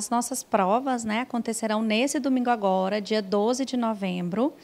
As nossas provas né, acontecerão nesse domingo agora, dia 12 de novembro,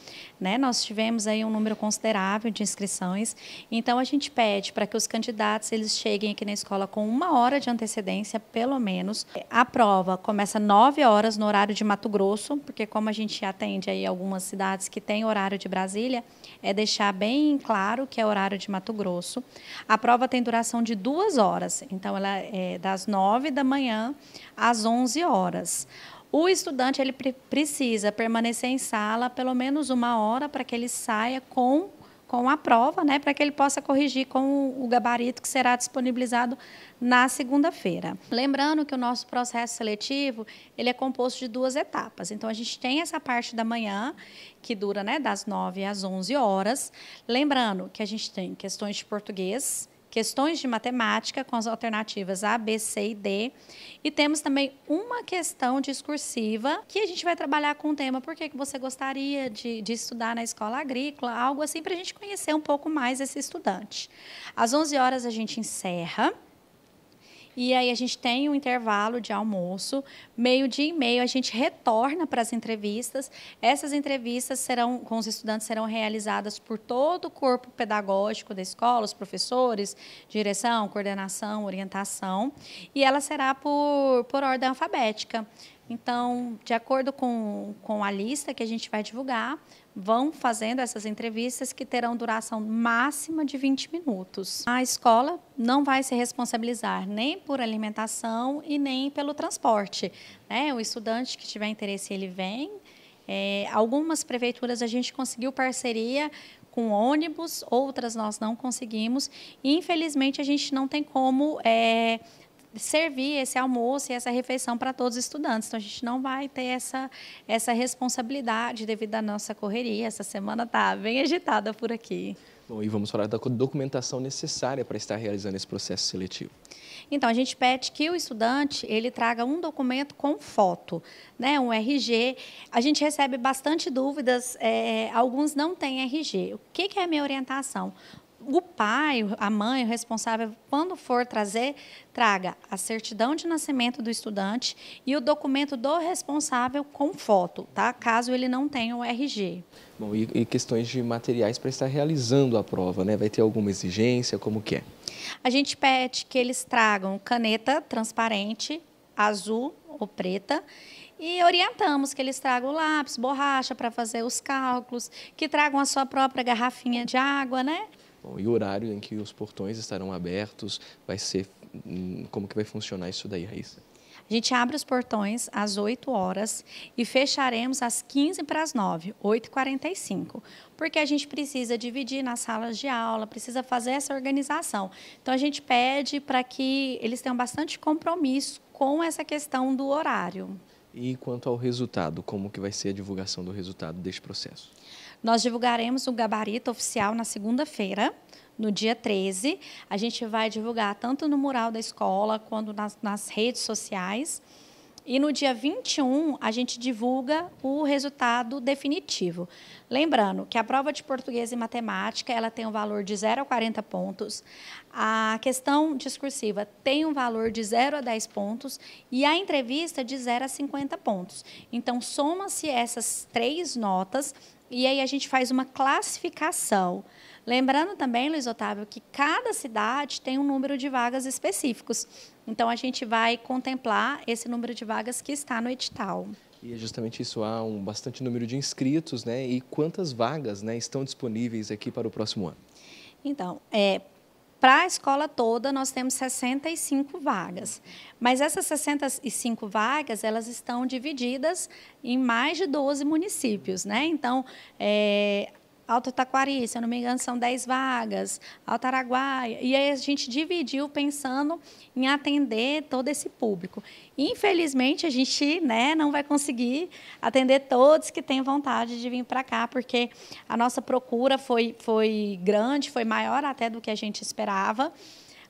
né? Nós tivemos aí um número considerável de inscrições, então a gente pede para que os candidatos eles cheguem aqui na escola com uma hora de antecedência, pelo menos. A prova começa 9 horas no horário de Mato Grosso, porque como a gente atende aí algumas cidades que têm horário de Brasília, é deixar bem claro que é horário de Mato Grosso. A prova tem duração de duas horas, então ela é das 9 da manhã às 11 horas. O estudante ele pre precisa permanecer em sala pelo menos uma hora para que ele saia com com a prova, né, para que ele possa corrigir com o gabarito que será disponibilizado na segunda-feira. Lembrando que o nosso processo seletivo ele é composto de duas etapas. Então a gente tem essa parte da manhã que dura, né, das 9 às 11 horas. Lembrando que a gente tem questões de português questões de matemática com as alternativas A, B, C e D. E temos também uma questão discursiva que a gente vai trabalhar com o tema por que você gostaria de, de estudar na escola agrícola, algo assim para a gente conhecer um pouco mais esse estudante. Às 11 horas a gente encerra. E aí a gente tem um intervalo de almoço, meio dia e meio a gente retorna para as entrevistas. Essas entrevistas serão com os estudantes serão realizadas por todo o corpo pedagógico da escola, os professores, direção, coordenação, orientação, e ela será por por ordem alfabética. Então, de acordo com, com a lista que a gente vai divulgar, vão fazendo essas entrevistas que terão duração máxima de 20 minutos. A escola não vai se responsabilizar nem por alimentação e nem pelo transporte. Né? O estudante que tiver interesse, ele vem. É, algumas prefeituras a gente conseguiu parceria com ônibus, outras nós não conseguimos. E, infelizmente, a gente não tem como é, servir esse almoço e essa refeição para todos os estudantes. Então a gente não vai ter essa essa responsabilidade devido à nossa correria. Essa semana tá bem agitada por aqui. Bom, e vamos falar da documentação necessária para estar realizando esse processo seletivo. Então, a gente pede que o estudante ele traga um documento com foto, né, um RG. A gente recebe bastante dúvidas, é, alguns não têm RG. O que, que é a minha orientação? o pai, a mãe, o responsável, quando for trazer, traga a certidão de nascimento do estudante e o documento do responsável com foto, tá? Caso ele não tenha o RG. Bom, e, e questões de materiais para estar realizando a prova, né? Vai ter alguma exigência, como que é? A gente pede que eles tragam caneta transparente, azul ou preta e orientamos que eles tragam lápis, borracha para fazer os cálculos, que tragam a sua própria garrafinha de água, né? Bom, e o horário em que os portões estarão abertos, vai ser, hum, como que vai funcionar isso daí, Raíssa? A gente abre os portões às 8 horas e fecharemos às 15 para as 9, 8h45, porque a gente precisa dividir nas salas de aula, precisa fazer essa organização. Então, a gente pede para que eles tenham bastante compromisso com essa questão do horário. E quanto ao resultado, como que vai ser a divulgação do resultado deste processo? Nós divulgaremos o gabarito oficial na segunda-feira, no dia 13. A gente vai divulgar tanto no mural da escola quanto nas, nas redes sociais. E no dia 21, a gente divulga o resultado definitivo. Lembrando que a prova de português e matemática, ela tem um valor de 0 a 40 pontos. A questão discursiva tem um valor de 0 a 10 pontos e a entrevista de 0 a 50 pontos. Então, soma-se essas três notas e aí a gente faz uma classificação. Lembrando também, Luiz Otávio, que cada cidade tem um número de vagas específicos. Então, a gente vai contemplar esse número de vagas que está no edital. E é justamente isso, há um bastante número de inscritos, né? E quantas vagas né, estão disponíveis aqui para o próximo ano? Então, é, para a escola toda, nós temos 65 vagas. Mas essas 65 vagas, elas estão divididas em mais de 12 municípios. Né? Então, é, Alto Taquari, se eu não me engano, são 10 vagas, Araguaia. E aí a gente dividiu pensando em atender todo esse público. Infelizmente, a gente né, não vai conseguir atender todos que têm vontade de vir para cá, porque a nossa procura foi, foi grande, foi maior até do que a gente esperava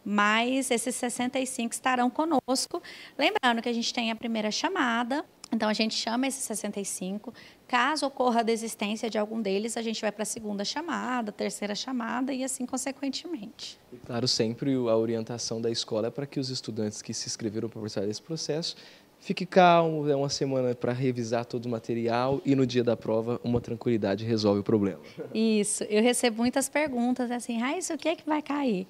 mas esses 65 estarão conosco. Lembrando que a gente tem a primeira chamada, então, a gente chama esses 65. Caso ocorra a desistência de algum deles, a gente vai para a segunda chamada, terceira chamada e assim consequentemente. E claro, sempre a orientação da escola é para que os estudantes que se inscreveram para participar desse processo fique calmo, é uma semana para revisar todo o material e no dia da prova uma tranquilidade resolve o problema. Isso, eu recebo muitas perguntas assim, Raíssa, o que é que vai cair?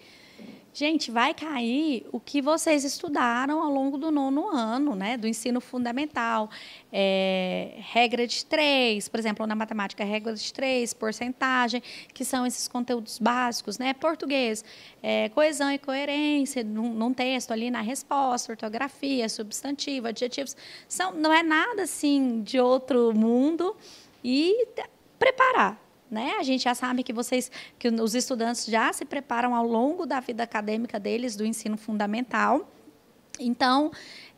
Gente, vai cair o que vocês estudaram ao longo do nono ano, né? Do ensino fundamental. É, regra de três, por exemplo, na matemática, regra de três, porcentagem, que são esses conteúdos básicos, né? Português, é, coesão e coerência, num, num, texto ali na resposta, ortografia, substantivo, adjetivos. São, não é nada assim de outro mundo. E preparar né? A gente já sabe que vocês, que os estudantes já se preparam ao longo da vida acadêmica deles, do ensino fundamental. Então,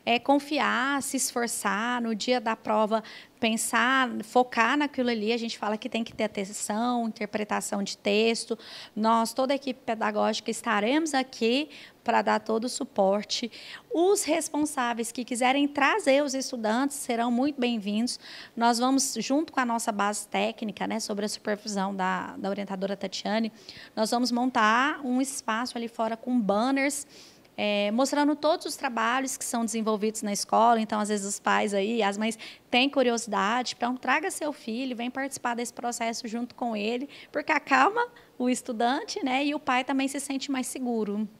é confiar, se esforçar, no dia da prova pensar, focar naquilo ali. A gente fala que tem que ter atenção, interpretação de texto. Nós, toda a equipe pedagógica, estaremos aqui para dar todo o suporte. Os responsáveis que quiserem trazer os estudantes serão muito bem-vindos. Nós vamos, junto com a nossa base técnica, né, sobre a supervisão da, da orientadora Tatiane, nós vamos montar um espaço ali fora com banners é, mostrando todos os trabalhos que são desenvolvidos na escola. Então, às vezes, os pais aí, as mães têm curiosidade. Então, traga seu filho, vem participar desse processo junto com ele, porque acalma o estudante né, e o pai também se sente mais seguro.